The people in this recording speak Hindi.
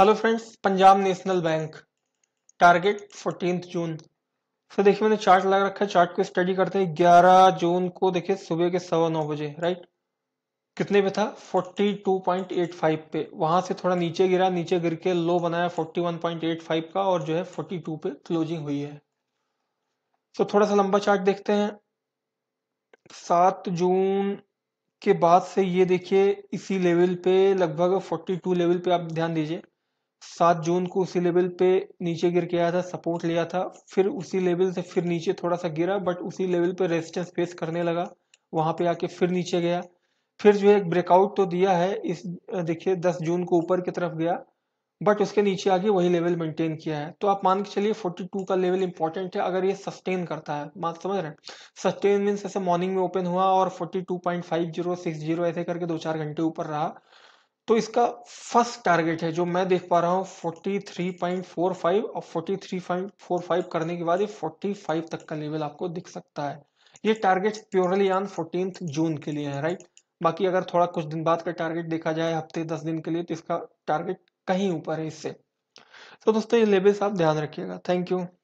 hello friends Punjab National Bank target fourteen June sir देखिए मैंने चार्ट लगा रखा है चार्ट को स्टडी करते हैं ग्यारह जून को देखिए सुबह के सवा नौ बजे राइट कितने पे था 42.85 पे वहां से थोड़ा नीचे गिरा नीचे गिर के लो बनाया 41.85 का और जो है 42 पे क्लोजिंग हुई है तो थोड़ा सा लंबा चार्ट देखते हैं सात जून के बाद से ये देखिए इसी लेवल पे लगभग 42 लेवल पे आप ध्यान दीजिए सात जून को उसी लेवल पे नीचे गिर के आया था सपोर्ट लिया था फिर उसी लेवल से फिर नीचे थोड़ा सा गिरा बट उसी लेवल पे रेजिस्टेंस फेस करने लगा वहाँ पे आके फिर नीचे गया फिर जो है एक ब्रेकआउट तो दिया है इस देखिए दस जून को ऊपर की तरफ गया बट उसके नीचे आगे वही लेवल मेंटेन किया है तो आप मान के चलिए 42 का लेवल इंपॉर्टेंट है अगर ये सस्टेन करता है मान समझ रहे हैं सस्टेन मीन्स ऐसे मॉर्निंग में ओपन हुआ और 42.5060 ऐसे करके दो चार घंटे ऊपर रहा तो इसका फर्स्ट टारगेट है जो मैं देख पा रहा हूँ 43.45 और 43.45 करने के बाद ये 45 तक का लेवल आपको दिख सकता है ये target purely on fourteen June के लिए है राइट बाकी अगर थोड़ा कुछ दिन बाद का टारगेट देखा जाए हफ्ते दस दिन के लिए तो इसका टारगेट कहीं ऊपर है इससे तो दोस्तों ये लेवल्स आप ध्यान रखिएगा थैंक यू